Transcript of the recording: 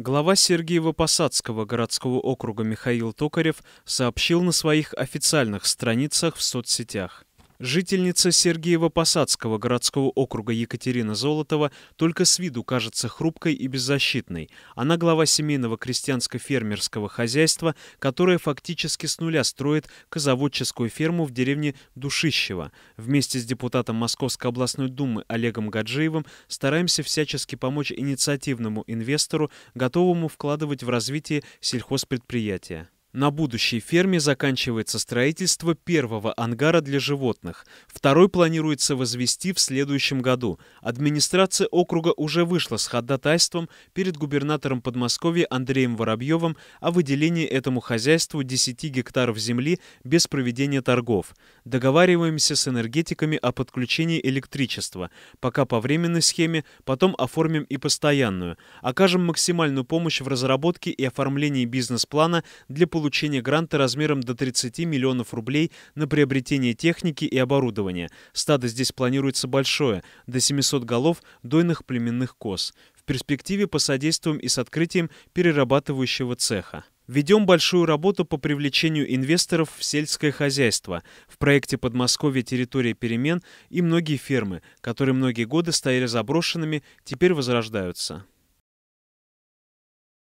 Глава Сергиева-Посадского городского округа Михаил Токарев сообщил на своих официальных страницах в соцсетях. Жительница Сергиева-Посадского городского округа Екатерина Золотова только с виду кажется хрупкой и беззащитной. Она глава семейного крестьянско-фермерского хозяйства, которое фактически с нуля строит козоводческую ферму в деревне Душищево. Вместе с депутатом Московской областной думы Олегом Гаджиевым стараемся всячески помочь инициативному инвестору, готовому вкладывать в развитие сельхозпредприятия. На будущей ферме заканчивается строительство первого ангара для животных. Второй планируется возвести в следующем году. Администрация округа уже вышла с ходатайством перед губернатором Подмосковья Андреем Воробьевым о выделении этому хозяйству 10 гектаров земли без проведения торгов. Договариваемся с энергетиками о подключении электричества. Пока по временной схеме, потом оформим и постоянную. Окажем максимальную помощь в разработке и оформлении бизнес-плана для получения получения гранта размером до 30 миллионов рублей на приобретение техники и оборудования. Стадо здесь планируется большое, до 700 голов дойных племенных коз. В перспективе по содействием и с открытием перерабатывающего цеха. Ведем большую работу по привлечению инвесторов в сельское хозяйство. В проекте «Подмосковье. Территория перемен» и многие фермы, которые многие годы стояли заброшенными, теперь возрождаются.